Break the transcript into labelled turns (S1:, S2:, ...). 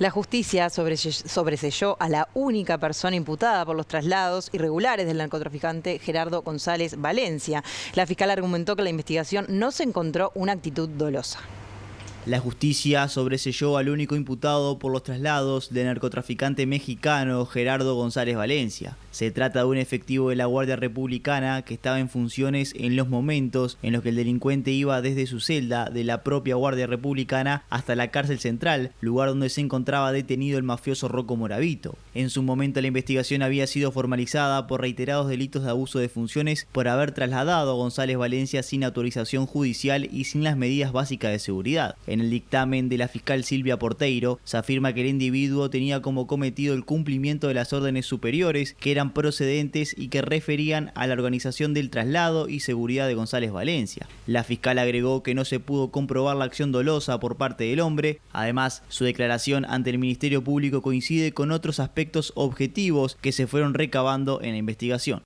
S1: La justicia sobreselló a la única persona imputada por los traslados irregulares del narcotraficante Gerardo González Valencia. La fiscal argumentó que la investigación no se encontró una actitud dolosa.
S2: La justicia sobreselló al único imputado por los traslados del narcotraficante mexicano Gerardo González Valencia. Se trata de un efectivo de la Guardia Republicana que estaba en funciones en los momentos en los que el delincuente iba desde su celda de la propia Guardia Republicana hasta la cárcel central, lugar donde se encontraba detenido el mafioso Rocco Moravito. En su momento la investigación había sido formalizada por reiterados delitos de abuso de funciones por haber trasladado a González Valencia sin autorización judicial y sin las medidas básicas de seguridad. En el dictamen de la fiscal Silvia Porteiro se afirma que el individuo tenía como cometido el cumplimiento de las órdenes superiores que eran procedentes y que referían a la organización del traslado y seguridad de González Valencia. La fiscal agregó que no se pudo comprobar la acción dolosa por parte del hombre, además su declaración ante el Ministerio Público coincide con otros aspectos objetivos que se fueron recabando en la investigación.